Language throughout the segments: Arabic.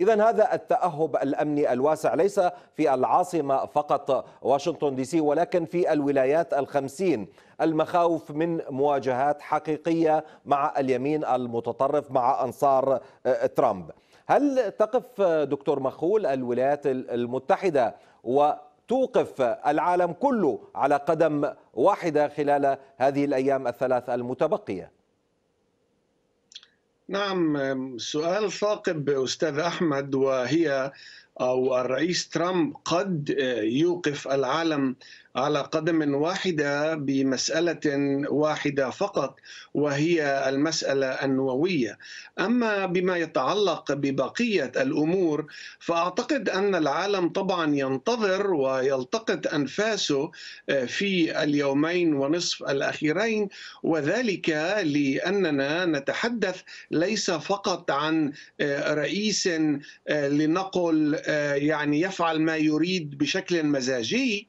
إذا هذا التأهب الأمني الواسع ليس في العاصمة فقط واشنطن دي سي ولكن في الولايات الخمسين المخاوف من مواجهات حقيقية مع اليمين المتطرف مع أنصار آه، ترامب هل تقف دكتور مخول الولايات المتحدة وتوقف العالم كله على قدم واحدة خلال هذه الأيام الثلاث المتبقية؟ نعم سؤال ثاقب استاذ احمد وهي او الرئيس ترامب قد أه، يوقف العالم على قدم واحده بمساله واحده فقط وهي المساله النوويه اما بما يتعلق ببقيه الامور فاعتقد ان العالم طبعا ينتظر ويلتقط انفاسه آه، في اليومين ونصف الاخيرين وذلك لاننا نتحدث ليس فقط عن آه، رئيس آه، لنقل يعني يفعل ما يريد بشكل مزاجي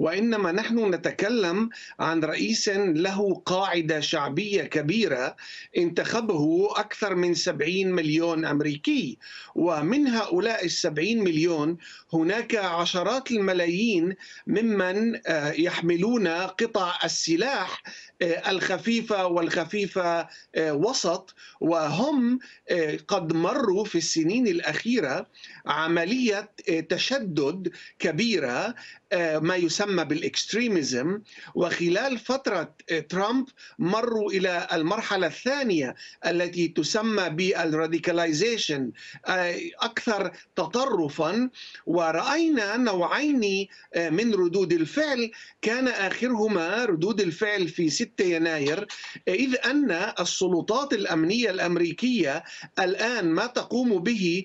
وانما نحن نتكلم عن رئيس له قاعده شعبيه كبيره انتخبه اكثر من 70 مليون امريكي ومن هؤلاء ال 70 مليون هناك عشرات الملايين ممن آه، يحملون قطع السلاح آه، الخفيفه والخفيفه آه، وسط وهم قد مروا في السنين الاخيره عمليه تشدد كبيره ما يسمى تسمى بالاكستريميزم وخلال فترة آه، ترامب مروا إلى المرحلة الثانية التي تسمى بالراديكاليزيشن آه، أكثر تطرفا ورأينا نوعين آه، من ردود الفعل كان آخرهما ردود الفعل في 6 يناير إذ أن السلطات الأمنية الأمريكية الآن ما تقوم به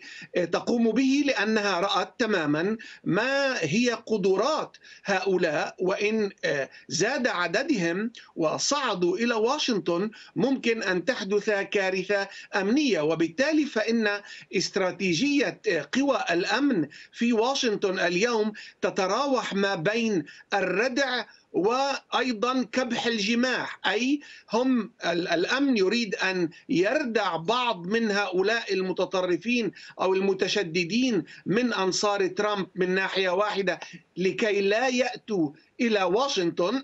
تقوم به لأنها رأت تماما ما هي قدرات هؤلاء هؤلاء وإن آه، زاد عددهم وصعدوا إلى واشنطن ممكن أن تحدث كارثة أمنية وبالتالي فإن استراتيجية آه، قوى الأمن في واشنطن اليوم تتراوح ما بين الردع وايضا كبح الجماح اي هم الامن يريد ان يردع بعض من هؤلاء المتطرفين او المتشددين من انصار ترامب من ناحيه واحده لكي لا ياتوا الى واشنطن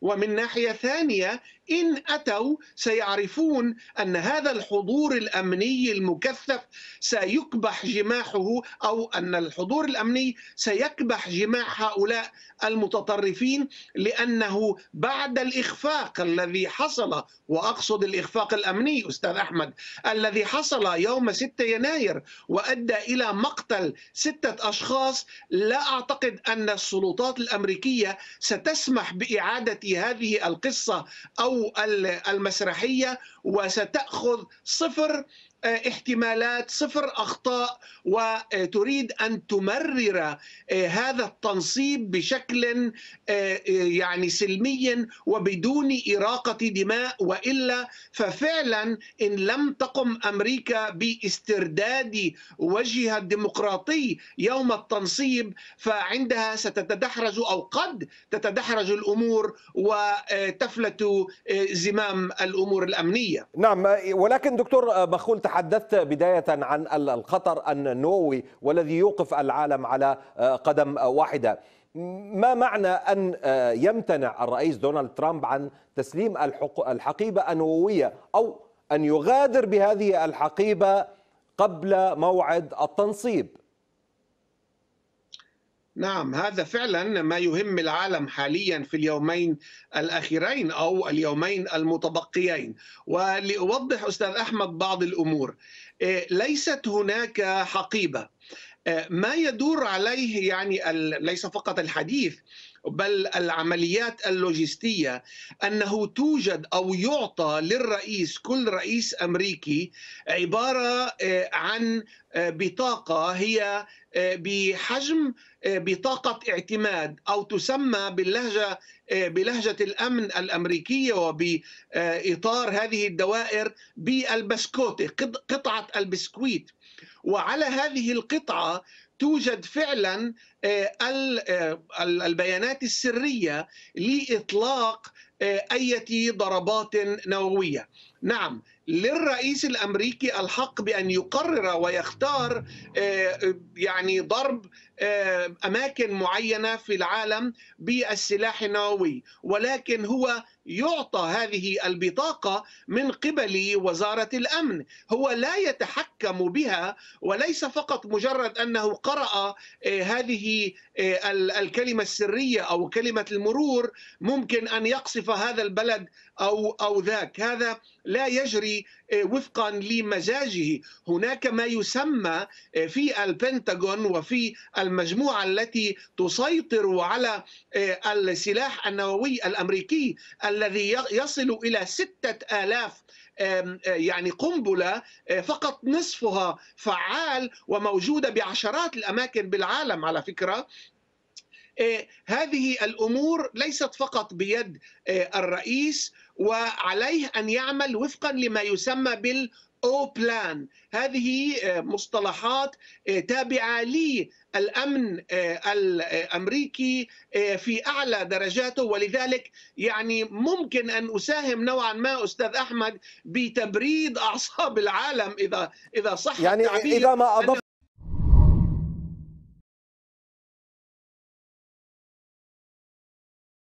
ومن ناحيه ثانيه إن أتوا سيعرفون أن هذا الحضور الأمني المكثف سيكبح جماحه أو أن الحضور الأمني سيكبح جماح هؤلاء المتطرفين لأنه بعد الإخفاق الذي حصل وأقصد الإخفاق الأمني أستاذ أحمد الذي حصل يوم 6 يناير وأدى إلى مقتل ستة أشخاص لا أعتقد أن السلطات الأمريكية ستسمح بإعادة هذه القصة أو المسرحيه وستأخذ صفر آه، احتمالات صفر اخطاء وتريد ان تمرر آه، هذا التنصيب بشكل آه، يعني سلمي وبدون اراقه دماء والا ففعلا ان لم تقم امريكا باسترداد وجهها الديمقراطي يوم التنصيب فعندها ستتدحرج او قد تتدحرج الامور وتفلت زمام الامور الامنيه الحقيقيه نعم ولكن دكتور بخول تحدثت بدايه عن الخطر النووي والذي يوقف العالم على آه، قدم واحده ما معنى ان آه، يمتنع الرئيس دونالد ترامب عن تسليم الحقيبه النوويه او ان يغادر بهذه الحقيبه قبل موعد التنصيب نعم هذا فعلا ما يهم العالم حاليا في اليومين الاخيرين او اليومين المتبقيين ولاوضح استاذ احمد بعض الامور إيه، ليست هناك حقيبه ما يدور عليه يعني ليس فقط الحديث بل العمليات اللوجستية أنه توجد أو يعطى للرئيس كل رئيس أمريكي عبارة آه، عن آه، بطاقة هي آه، بحجم بطاقة اعتماد أو تسمى باللهجة بلهجة الأمن الأمريكية وبإطار هذه الدوائر بالبسكوتة قطعة البسكويت وعلى هذه القطعه توجد فعلا آه، آه، البيانات السريه لاطلاق آه، اي ضربات نوويه نعم للرئيس الامريكي الحق بان يقرر ويختار آه، يعني ضرب آه، اماكن معينه في العالم بالسلاح النووي ولكن هو يعطى هذه البطاقه من قبل وزاره الامن هو لا يتحكم بها وليس فقط مجرد انه قرا آه، هذه الكلمه السريه او كلمه المرور ممكن ان يقصف هذا البلد او او ذاك هذا لا يجري آه، وفقا لمزاجه هناك ما يسمى آه، في البنتاغون وفي المجموعة التي تسيطر على آه، السلاح النووي الأمريكي الذي يصل إلى ستة آلاف يعني قنبله فقط نصفها فعال وموجوده بعشرات الاماكن بالعالم على فكره آه، هذه الامور ليست فقط بيد آه، الرئيس وعليه ان يعمل وفقا لما يسمى بال او بلان هذه آه، مصطلحات تابعه للامن الامريكي في اعلى درجاته ولذلك يعني ممكن ان اساهم نوعا ما استاذ احمد بتبريد اعصاب العالم اذا اذا صح يعني التعبير اذا ما أضف